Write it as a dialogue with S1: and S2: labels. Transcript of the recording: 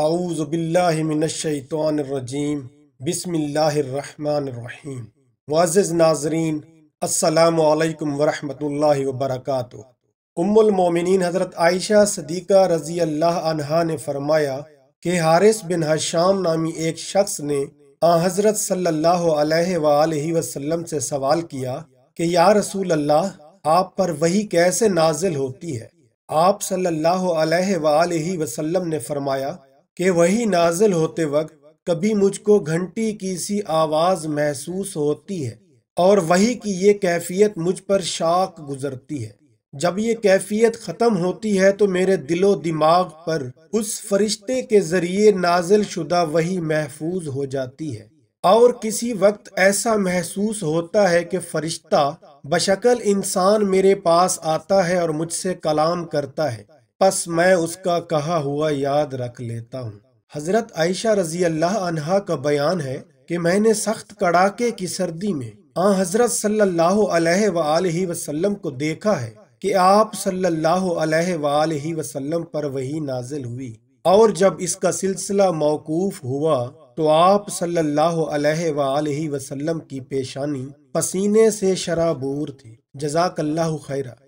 S1: आऊज़बिल्लिमिनशैतरजीम बसमीम वाज़ नाजरीन अल्लाम वरहमल वबरक उम्मिन हज़रत आयशा सदीक़ा रज़ी अल्लाह ने फरमाया कि हारिस बिन हशाम नामी एक शख्स ने आ हज़रत सल्लल्लाहु अलैहि से सवाल किया कि या रसूल अल्लाह आप पर वही कैसे नाजिल होती है आप सल्लल्लाहु अलैहि वसल्लम ने फरमाया कि वही नाजल होते वक्त कभी मुझको घंटी की सी आवाज़ महसूस होती है और वही की ये कैफियत मुझ पर शाख गुजरती है जब ये कैफियत ख़त्म होती है तो मेरे दिलो दिमाग पर उस फरिश्ते के ज़रिए नाजिल शुदा वही महफूज हो जाती है और किसी वक्त ऐसा महसूस होता है कि फ़रिश्ता बशकल इंसान मेरे पास आता है और मुझसे कलाम करता है बस मैं उसका कहा हुआ याद रख लेता हूँ हजरत आयशा रजी अल्लाह अनहा का बयान है कि मैंने सख्त कड़ाके की सर्दी में आ हजरत सल्लल्लाहु अलैहि सल्ला वसल्लम को देखा है कि आप सल्लल्लाहु अलैहि सल्ला वसल्लम पर वही नाजिल हुई और जब इसका सिलसिला मौकूफ हुआ तो आप सल्लल्लाहु अलैहि वसल्लम की पेशानी पसीने से शराबूर थी जजाकल्लाहु खैरा